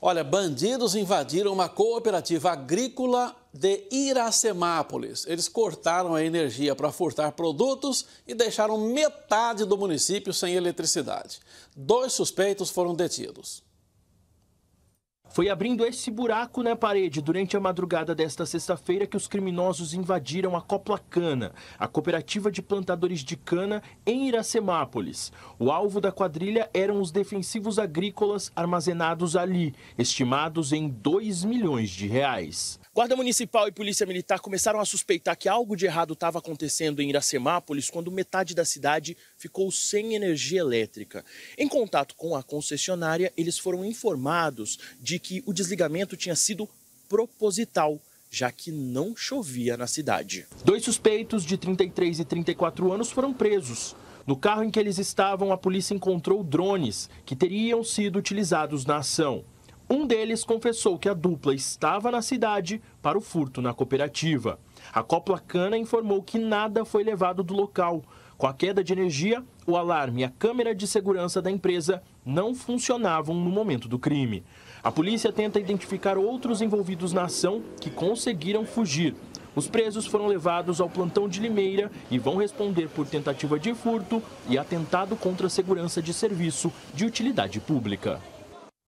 Olha, bandidos invadiram uma cooperativa agrícola de Iracemápolis. Eles cortaram a energia para furtar produtos e deixaram metade do município sem eletricidade. Dois suspeitos foram detidos. Foi abrindo esse buraco na parede durante a madrugada desta sexta-feira que os criminosos invadiram a Copla Cana, a cooperativa de plantadores de cana em Iracemápolis. O alvo da quadrilha eram os defensivos agrícolas armazenados ali, estimados em 2 milhões de reais. Guarda Municipal e Polícia Militar começaram a suspeitar que algo de errado estava acontecendo em Iracemápolis quando metade da cidade ficou sem energia elétrica. Em contato com a concessionária, eles foram informados de de que o desligamento tinha sido proposital, já que não chovia na cidade. Dois suspeitos de 33 e 34 anos foram presos. No carro em que eles estavam, a polícia encontrou drones que teriam sido utilizados na ação. Um deles confessou que a dupla estava na cidade para o furto na cooperativa. A Copla Cana informou que nada foi levado do local, com a queda de energia, o alarme e a câmera de segurança da empresa não funcionavam no momento do crime. A polícia tenta identificar outros envolvidos na ação que conseguiram fugir. Os presos foram levados ao plantão de Limeira e vão responder por tentativa de furto e atentado contra a segurança de serviço de utilidade pública.